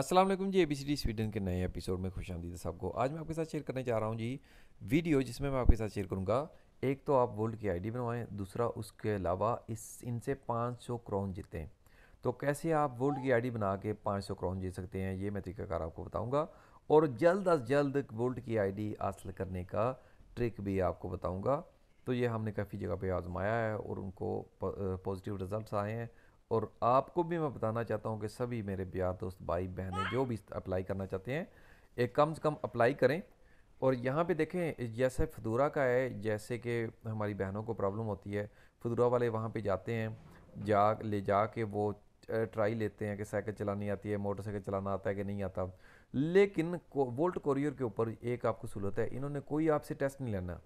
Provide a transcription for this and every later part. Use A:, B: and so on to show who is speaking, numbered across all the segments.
A: Aslam ji A B C D Sweden के नए episode में खुश आमदीद सबको आज मैं आपके साथ शेयर करने जा रहा हूँ जी वीडियो जिसमें मैं आपके साथ शेयर करूँगा एक तो आप वर्ल्ड की आईडी बनवाएं दूसरा उसके अलावा इस इनसे 500 क्राउन जीतें तो कैसे आप वर्ल्ड की आईडी बना के 500 क्राउन जीत सकते हैं ये मैं तरीकाकार आपको बताऊँगा और जल्द अज जल्द वर्ल्ड की आई हासिल करने का ट्रिक भी आपको बताऊँगा तो ये हमने काफ़ी जगह पर आजमाया है और उनको पॉजिटिव रिजल्ट आए हैं और आपको भी मैं बताना चाहता हूँ कि सभी मेरे प्यार दोस्त भाई बहनें जो भी अप्लाई करना चाहते हैं एक कम से कम अप्लाई करें और यहाँ पे देखें जैसे फदूरा का है जैसे कि हमारी बहनों को प्रॉब्लम होती है फदूरा वाले वहाँ पे जाते हैं जा ले जा के वो ट्राई लेते हैं कि साइकिल चलानी आती है मोटरसाइकिल चलाना आता है कि नहीं आता लेकिन को, वोल्ट कोरियर के ऊपर एक आपको सहूलत है इन्होंने कोई आपसे टेस्ट नहीं लेना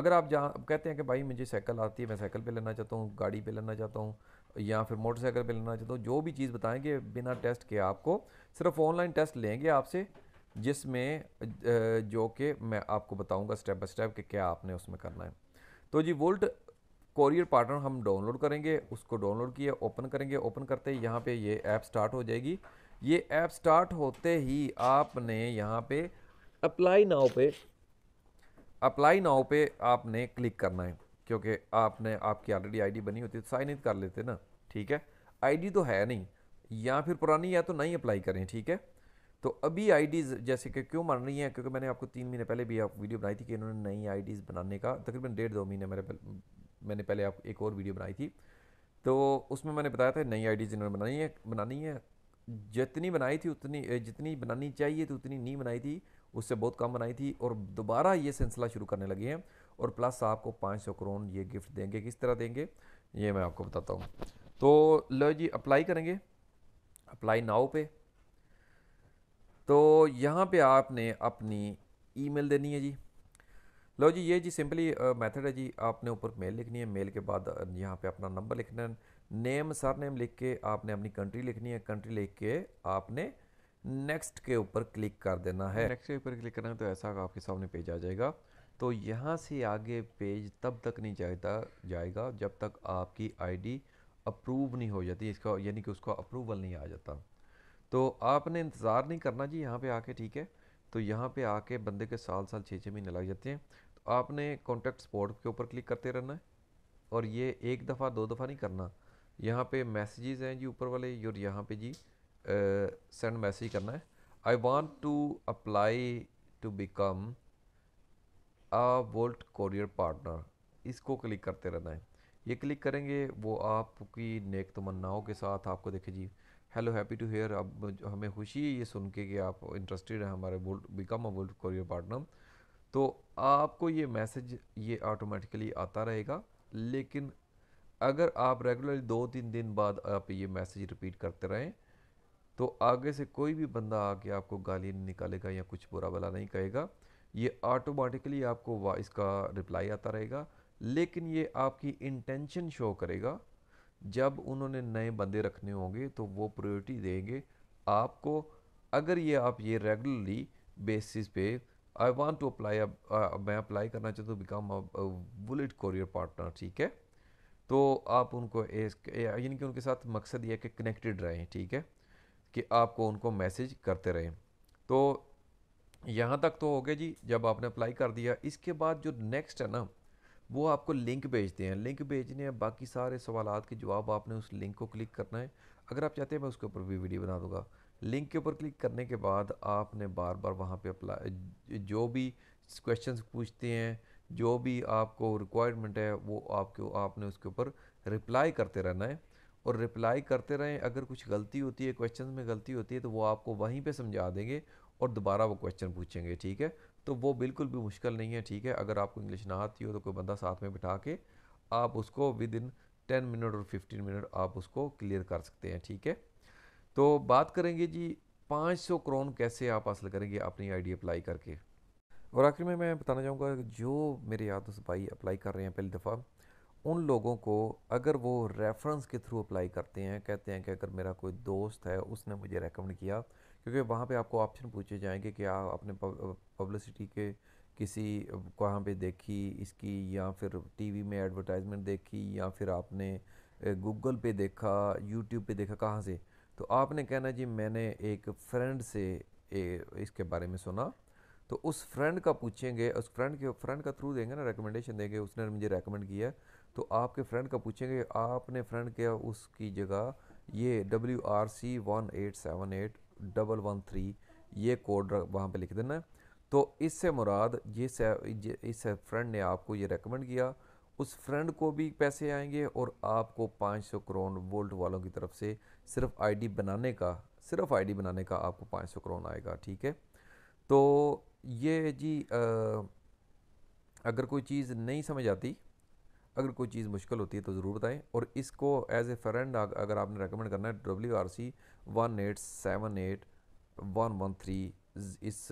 A: अगर आप जहाँ कहते हैं कि भाई मुझे साइकिल आती है मैं साइकिल पे लेना चाहता हूँ गाड़ी पे लेना चाहता हूँ या फिर मोटरसाइकिल पे लेना चाहते हो जो भी चीज़ बताएंगे बिना टेस्ट के आपको सिर्फ ऑनलाइन टेस्ट लेंगे आपसे जिसमें जो कि मैं आपको बताऊंगा स्टेप बाय स्टेप कि क्या आपने उसमें करना है तो जी वोल्ट कोरियर पार्टनर हम डाउनलोड करेंगे उसको डाउनलोड किया ओपन करेंगे ओपन करते ही यहाँ पे ये ऐप स्टार्ट हो जाएगी ये ऐप स्टार्ट होते ही आपने यहाँ पे अप्लाई नाव पे अप्लाई नाव पे आपने क्लिक करना है क्योंकि आपने आपकी ऑलरेडी आईडी बनी होती है तो साइन इन कर लेते ना ठीक है आईडी तो है नहीं या फिर पुरानी या तो नहीं अप्लाई करें ठीक है तो अभी आईडीज़ जैसे कि क्यों मान रही हैं क्योंकि मैंने आपको तीन महीने पहले भी आप वीडियो बनाई थी कि इन्होंने नई आईडीज़ बनाने का तकरीबन डेढ़ दो महीने मेरे मैंने पहले आप एक और वीडियो बनाई थी तो उसमें मैंने बताया था नई आईडीज़ इन्होंने बनाई है बनानी है जितनी बनाई थी उतनी जितनी बनानी चाहिए थी उतनी नहीं बनाई थी उससे बहुत कम बनाई थी और दोबारा ये सिलसिला शुरू करने लगे हैं और प्लस आपको पाँच सौ करोड़ ये गिफ्ट देंगे किस तरह देंगे ये मैं आपको बताता हूँ तो लो जी अप्लाई करेंगे अप्लाई नाव पे तो यहाँ पे आपने अपनी ईमेल देनी है जी लो जी ये जी सिंपली मेथड है जी आपने ऊपर मेल लिखनी है मेल के बाद यहाँ पे अपना नंबर लिखना है नेम सर नेम लिख के आपने अपनी कंट्री लिखनी है कंट्री लिख के आपने नेक्स्ट के ऊपर क्लिक कर देना है नेक्स्ट के ऊपर क्लिक करना है तो ऐसा आपके सामने पेज आ जाएगा तो यहाँ से आगे पेज तब तक नहीं जाता जाएगा जब तक आपकी आईडी अप्रूव नहीं हो जाती इसका यानी कि उसका अप्रूवल नहीं आ जाता तो आपने इंतज़ार नहीं करना जी यहाँ पे आके ठीक है तो यहाँ पे आके बंदे के साल साल छः छः महीने लग जाते हैं तो आपने कॉन्टैक्ट स्पॉट के ऊपर क्लिक करते रहना है और ये एक दफ़ा दो दफ़ा नहीं करना यहाँ पे मैसेजेस हैं जी ऊपर वाले और यहाँ पे जी सेंड मैसेज करना है I want to apply to become a Wolt courier partner इसको क्लिक करते रहना है ये क्लिक करेंगे वो आपकी नेक तमन्नाओं के साथ आपको देखे जी हेलो हैप्पी टू हेयर अब हमें खुशी है ये सुन के कि आप इंटरेस्टेड हैं हमारे Wolt become a Wolt courier partner तो आपको ये मैसेज ये ऑटोमेटिकली आता रहेगा लेकिन अगर आप रेगुलरली दो तीन दिन बाद आप ये मैसेज रिपीट करते रहें तो आगे से कोई भी बंदा आके आपको गाली नहीं निकालेगा या कुछ बुरा भला नहीं कहेगा ये ऑटोमेटिकली आपको इसका रिप्लाई आता रहेगा लेकिन ये आपकी इंटेंशन शो करेगा जब उन्होंने नए बंदे रखने होंगे तो वो प्रायोरिटी देंगे आपको अगर ये आप ये रेगुलरली बेसिस पे आई वांट टू अप्लाई मैं अप्लाई करना चाहता हूँ बिकम बुलेट कोरियर पार्टनर ठीक है तो आप उनको यानी कि उनके साथ मकसद ये है कि कनेक्टेड रहें ठीक है कि आपको उनको मैसेज करते रहें तो यहाँ तक तो हो गया जी जब आपने अप्लाई कर दिया इसके बाद जो नेक्स्ट है ना वो आपको लिंक भेजते हैं लिंक भेजने हैं बाकी सारे सवाल के जवाब आपने उस लिंक को क्लिक करना है अगर आप चाहते हैं मैं उसके ऊपर भी वीडियो बना दूंगा लिंक के ऊपर क्लिक करने के बाद आपने बार बार वहाँ पे अप्लाई जो भी क्वेश्चंस पूछते हैं जो भी आपको रिक्वायरमेंट है वो आपको आपने उसके ऊपर रिप्लाई करते रहना है और रिप्लाई करते रहें अगर कुछ गलती होती है क्वेश्चन में गलती होती है तो वो आपको वहीं पर समझा देंगे और दोबारा वो क्वेश्चन पूछेंगे ठीक है तो वो बिल्कुल भी मुश्किल नहीं है ठीक है अगर आपको इंग्लिश ना आती हो तो कोई बंदा साथ में बिठा के आप उसको विद इन टेन मिनट और फिफ्टीन मिनट आप उसको क्लियर कर सकते हैं ठीक है तो बात करेंगे जी 500 क्रोन कैसे आप हासिल करेंगे अपनी आईडी अप्लाई करके और आखिर में मैं बताना चाहूँगा जो मेरे याद भाई अप्लाई कर रहे हैं पहली दफ़ा उन लोगों को अगर वो रेफरेंस के थ्रू अप्लाई करते हैं कहते हैं कि अगर मेरा कोई दोस्त है उसने मुझे रेकमेंड किया क्योंकि वहाँ पे आपको ऑप्शन पूछे जाएंगे कि आप अपने पब्लिसिटी के किसी कहाँ पे देखी इसकी या फिर टीवी में एडवर्टाइजमेंट देखी या फिर आपने गूगल पे देखा यूट्यूब पे देखा कहाँ से तो आपने कहना जी मैंने एक फ्रेंड से ए, इसके बारे में सुना तो उस फ्रेंड का पूछेंगे उस फ्रेंड के फ्रेंड का थ्रू देंगे ना रिकमेंडेशन देंगे उसने मुझे रेकमेंड किया तो आपके फ्रेंड का पूछेंगे आपने फ्रेंड किया उसकी जगह ये W R C one eight seven eight double one three ये कोड वहाँ पे लिख देना है तो इससे मुराद जिस इस फ्रेंड ने आपको ये रेकमेंड किया उस फ्रेंड को भी पैसे आएंगे और आपको 500 करोन वोल्ट वालों की तरफ से सिर्फ आईडी बनाने का सिर्फ आईडी बनाने का आपको 500 करोन आएगा ठीक है तो ये जी आ, अगर कोई चीज़ नहीं समझ आती अगर कोई चीज़ मुश्किल होती है तो ज़रूर बताएं और इसको एज ए फ्रेंड अगर आपने रेकमेंड करना है W R C one eight seven eight one one three इस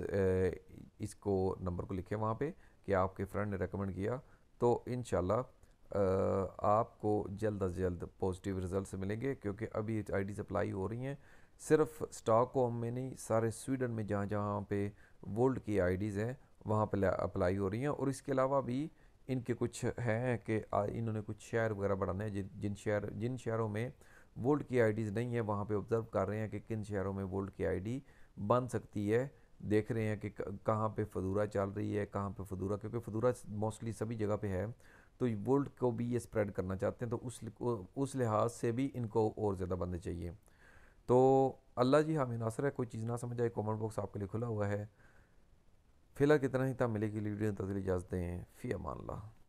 A: इसको नंबर को लिखें वहाँ पे कि आपके फ्रेंड ने रेकमेंड किया तो इन आपको जल्द अज जल्द पॉजिटिव रिजल्ट मिलेंगे क्योंकि अभी आईडी सप्लाई हो रही हैं सिर्फ स्टॉकहोम में नहीं सारे स्वीडन में जहाँ जहाँ पे वर्ल्ड की आईडीज़ हैं वहाँ पर अप्लाई हो रही हैं और इसके अलावा भी इनके कुछ हैं कि इन्होंने कुछ शेयर वगैरह बढ़ाने हैं जिन शहर शेयर जिन शेयरों में वोल्ट की आईडीज़ नहीं है वहाँ पे ऑब्ज़र्व कर रहे हैं कि किन शेयरों में वोल्ट की आईडी बन सकती है देख रहे हैं कि कहाँ पे फदूरा चल रही है कहाँ पे फदूरा क्योंकि फदूरा मोस्टली सभी जगह पे है तो वोल्ट को भी ये स्प्रेड करना चाहते हैं तो उस उस लिहाज से भी इनको और ज़्यादा बनने चाहिए तो अल्लाह जी हाँ नासर है कोई चीज़ ना समझ आए कॉमेंट बॉक्स आपके लिए खुला हुआ है फिलहाल कितना ही था मिलेगी लीडियो इजाजत हैं फ़ी अमान ला